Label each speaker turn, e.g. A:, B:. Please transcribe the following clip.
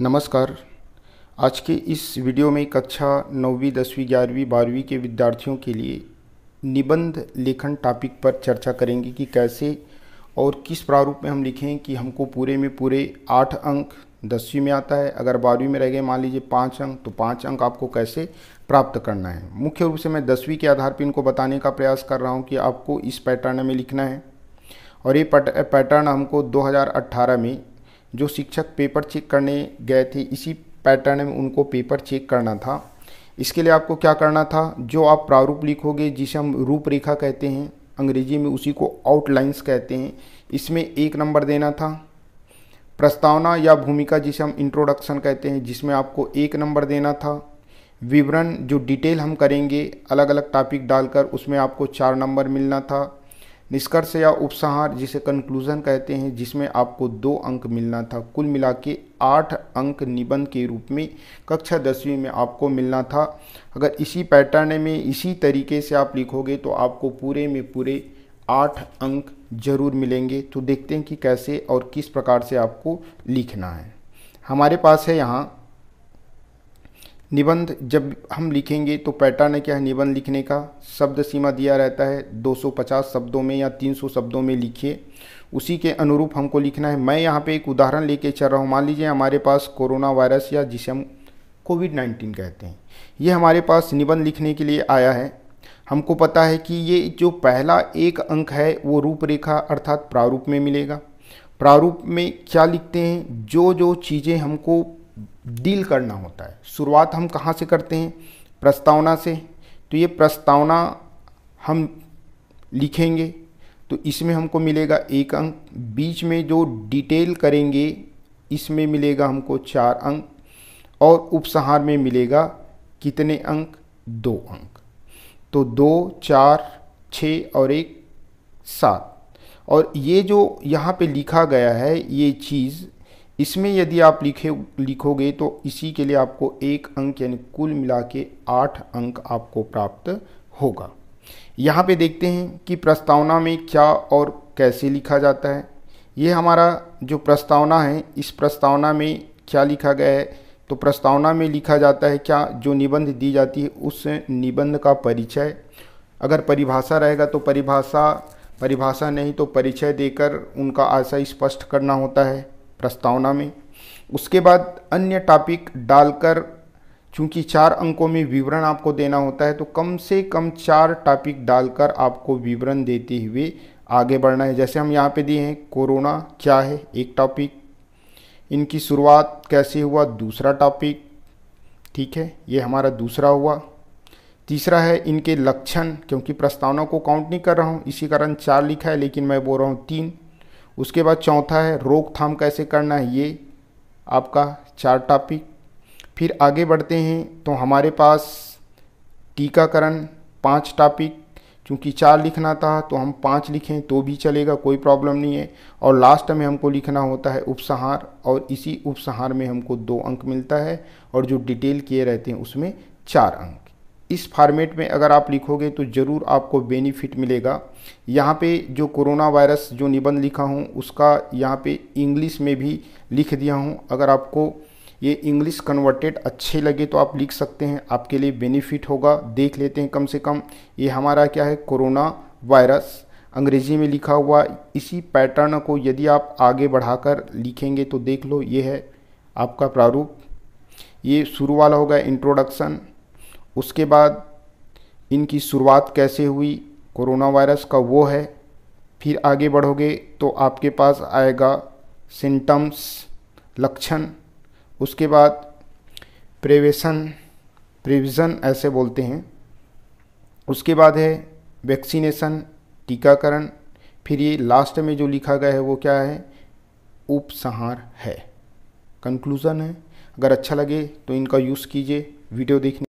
A: नमस्कार आज के इस वीडियो में कक्षा नौवीं दसवीं ग्यारहवीं बारहवीं के विद्यार्थियों के लिए निबंध लेखन टॉपिक पर चर्चा करेंगे कि कैसे और किस प्रारूप में हम लिखें कि हमको पूरे में पूरे आठ अंक दसवीं में आता है अगर बारहवीं में रह गए मान लीजिए पाँच अंक तो पाँच अंक आपको कैसे प्राप्त करना है मुख्य रूप से मैं दसवीं के आधार पर इनको बताने का प्रयास कर रहा हूँ कि आपको इस पैटर्न में लिखना है और ये पैटर्न हमको 2018 में जो शिक्षक पेपर चेक करने गए थे इसी पैटर्न में उनको पेपर चेक करना था इसके लिए आपको क्या करना था जो आप प्रारूप लिखोगे जिसे हम रूपरेखा कहते हैं अंग्रेजी में उसी को आउटलाइंस कहते हैं इसमें एक नंबर देना था प्रस्तावना या भूमिका जिसे हम इंट्रोडक्शन कहते हैं जिसमें आपको एक नंबर देना था विवरण जो डिटेल हम करेंगे अलग अलग टॉपिक डालकर उसमें आपको चार नंबर मिलना था निष्कर्ष या उपसंहार जिसे कंक्लूजन कहते हैं जिसमें आपको दो अंक मिलना था कुल मिला के आठ अंक निबंध के रूप में कक्षा दसवीं में आपको मिलना था अगर इसी पैटर्न में इसी तरीके से आप लिखोगे तो आपको पूरे में पूरे आठ अंक जरूर मिलेंगे तो देखते हैं कि कैसे और किस प्रकार से आपको लिखना है हमारे पास है यहाँ निबंध जब हम लिखेंगे तो पैटर्न क्या है निबंध लिखने का शब्द सीमा दिया रहता है 250 शब्दों में या 300 शब्दों में लिखिए उसी के अनुरूप हमको लिखना है मैं यहाँ पे एक उदाहरण लेके चल रहा हूँ मान लीजिए हमारे पास कोरोना वायरस या जिसे हम कोविड नाइन्टीन कहते हैं ये हमारे पास निबंध लिखने के लिए आया है हमको पता है कि ये जो पहला एक अंक है वो रूपरेखा अर्थात प्रारूप में मिलेगा प्रारूप में क्या लिखते हैं जो जो चीज़ें हमको डील करना होता है शुरुआत हम कहाँ से करते हैं प्रस्तावना से तो ये प्रस्तावना हम लिखेंगे तो इसमें हमको मिलेगा एक अंक बीच में जो डिटेल करेंगे इसमें मिलेगा हमको चार अंक और उपसंहार में मिलेगा कितने अंक दो अंक तो दो चार छः और एक सात और ये जो यहाँ पे लिखा गया है ये चीज़ इसमें यदि आप लिखे लिखोगे तो इसी के लिए आपको एक अंक यानी कुल मिला के आठ अंक आपको प्राप्त होगा यहाँ पे देखते हैं कि प्रस्तावना में क्या और कैसे लिखा जाता है ये हमारा जो प्रस्तावना है इस प्रस्तावना में क्या लिखा गया है तो प्रस्तावना में लिखा जाता है क्या जो निबंध दी जाती है उस निबंध का परिचय अगर परिभाषा रहेगा तो परिभाषा परिभाषा नहीं तो परिचय देकर उनका आशय स्पष्ट करना होता है प्रस्तावना में उसके बाद अन्य टॉपिक डालकर चूंकि चार अंकों में विवरण आपको देना होता है तो कम से कम चार टॉपिक डालकर आपको विवरण देते हुए आगे बढ़ना है जैसे हम यहाँ पे दिए हैं कोरोना क्या है एक टॉपिक इनकी शुरुआत कैसे हुआ दूसरा टॉपिक ठीक है ये हमारा दूसरा हुआ तीसरा है इनके लक्षण क्योंकि प्रस्तावना को काउंट नहीं कर रहा हूँ इसी कारण चार लिखा है लेकिन मैं बोल रहा हूँ तीन उसके बाद चौथा है रोकथाम कैसे करना है ये आपका चार टॉपिक फिर आगे बढ़ते हैं तो हमारे पास टीकाकरण पांच टॉपिक क्योंकि चार लिखना था तो हम पाँच लिखें तो भी चलेगा कोई प्रॉब्लम नहीं है और लास्ट में हमको लिखना होता है उपसंहार और इसी उपसंहार में हमको दो अंक मिलता है और जो डिटेल किए रहते हैं उसमें चार अंक इस फार्मेट में अगर आप लिखोगे तो ज़रूर आपको बेनिफिट मिलेगा यहाँ पे जो कोरोना वायरस जो निबंध लिखा हूँ उसका यहाँ पे इंग्लिश में भी लिख दिया हूँ अगर आपको ये इंग्लिश कन्वर्टेड अच्छे लगे तो आप लिख सकते हैं आपके लिए बेनिफिट होगा देख लेते हैं कम से कम ये हमारा क्या है कोरोना वायरस अंग्रेजी में लिखा हुआ इसी पैटर्न को यदि आप आगे बढ़ाकर लिखेंगे तो देख लो ये है आपका प्रारूप ये शुरू वाला होगा इंट्रोडक्शन उसके बाद इनकी शुरुआत कैसे हुई कोरोना वायरस का वो है फिर आगे बढ़ोगे तो आपके पास आएगा सिम्टम्स लक्षण उसके बाद प्रेवेशन प्रिविज़न ऐसे बोलते हैं उसके बाद है वैक्सीनेशन टीकाकरण फिर ये लास्ट में जो लिखा गया है वो क्या है उपसंहार है कंक्लूज़न है अगर अच्छा लगे तो इनका यूज़ कीजिए वीडियो देखने